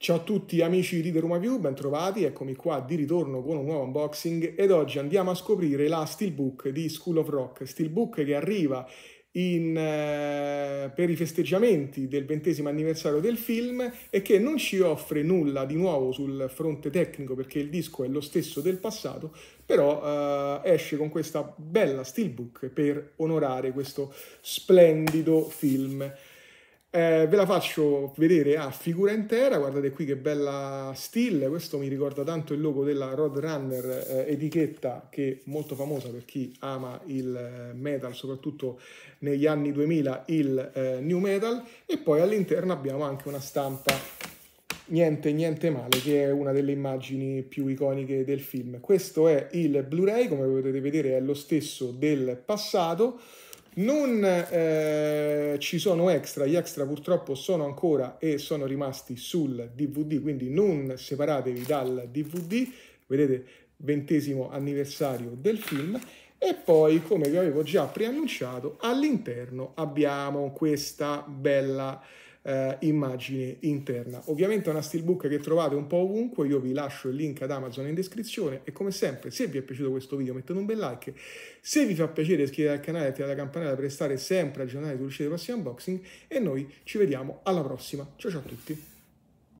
Ciao a tutti amici di The Roma View, trovati, eccomi qua di ritorno con un nuovo unboxing ed oggi andiamo a scoprire la Steelbook di School of Rock, Steelbook che arriva in, eh, per i festeggiamenti del ventesimo anniversario del film e che non ci offre nulla di nuovo sul fronte tecnico perché il disco è lo stesso del passato, però eh, esce con questa bella Steelbook per onorare questo splendido film. Eh, ve la faccio vedere a figura intera, guardate qui che bella still, questo mi ricorda tanto il logo della Roadrunner eh, etichetta che è molto famosa per chi ama il eh, metal, soprattutto negli anni 2000 il eh, new metal e poi all'interno abbiamo anche una stampa niente niente male che è una delle immagini più iconiche del film. Questo è il Blu-ray, come potete vedere è lo stesso del passato non eh, ci sono extra, gli extra purtroppo sono ancora e sono rimasti sul DVD, quindi non separatevi dal DVD, vedete ventesimo anniversario del film e poi come vi avevo già preannunciato all'interno abbiamo questa bella eh, immagine interna. Ovviamente è una steelbook che trovate un po' ovunque, io vi lascio il link ad Amazon in descrizione e come sempre se vi è piaciuto questo video mettete un bel like, se vi fa piacere iscrivetevi al canale e attivate la campanella per restare sempre aggiornati sulle dei prossimi unboxing e noi ci vediamo alla prossima. Ciao ciao a tutti!